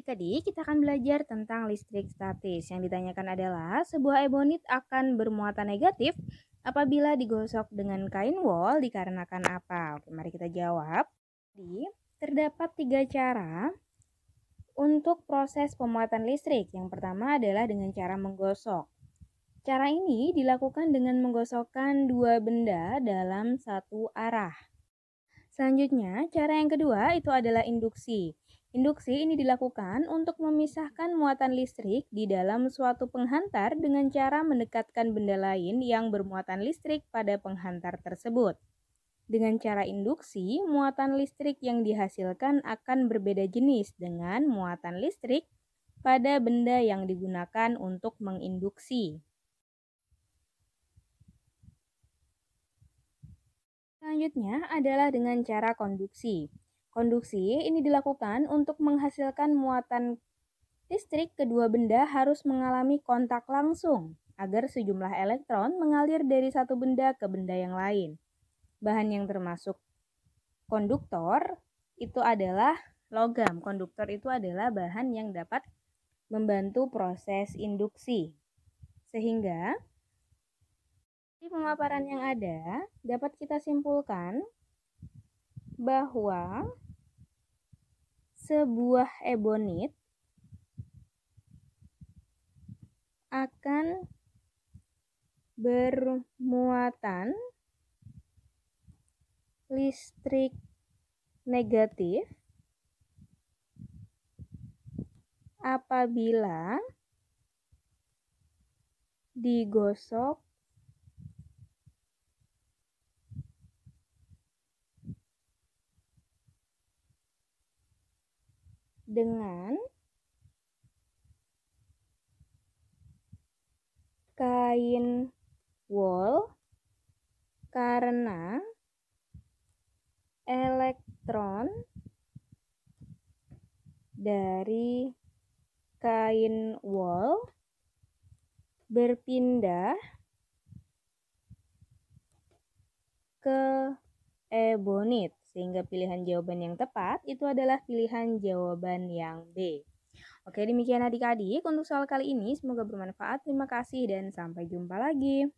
adik-adik, kita akan belajar tentang listrik statis. Yang ditanyakan adalah, sebuah ebonit akan bermuatan negatif apabila digosok dengan kain wol dikarenakan apa? Oke, mari kita jawab. Jadi, terdapat tiga cara untuk proses pemuatan listrik. Yang pertama adalah dengan cara menggosok. Cara ini dilakukan dengan menggosokkan dua benda dalam satu arah. Selanjutnya, cara yang kedua itu adalah induksi. Induksi ini dilakukan untuk memisahkan muatan listrik di dalam suatu penghantar dengan cara mendekatkan benda lain yang bermuatan listrik pada penghantar tersebut. Dengan cara induksi, muatan listrik yang dihasilkan akan berbeda jenis dengan muatan listrik pada benda yang digunakan untuk menginduksi. Selanjutnya adalah dengan cara konduksi. Konduksi ini dilakukan untuk menghasilkan muatan listrik kedua benda harus mengalami kontak langsung agar sejumlah elektron mengalir dari satu benda ke benda yang lain. Bahan yang termasuk konduktor itu adalah logam. Konduktor itu adalah bahan yang dapat membantu proses induksi. Sehingga di pemaparan yang ada dapat kita simpulkan bahwa sebuah ebonit akan bermuatan listrik negatif apabila digosok dengan kain wol karena elektron dari kain wol berpindah bonit, sehingga pilihan jawaban yang tepat itu adalah pilihan jawaban yang B. Oke, demikian adik-adik untuk soal kali ini. Semoga bermanfaat. Terima kasih dan sampai jumpa lagi.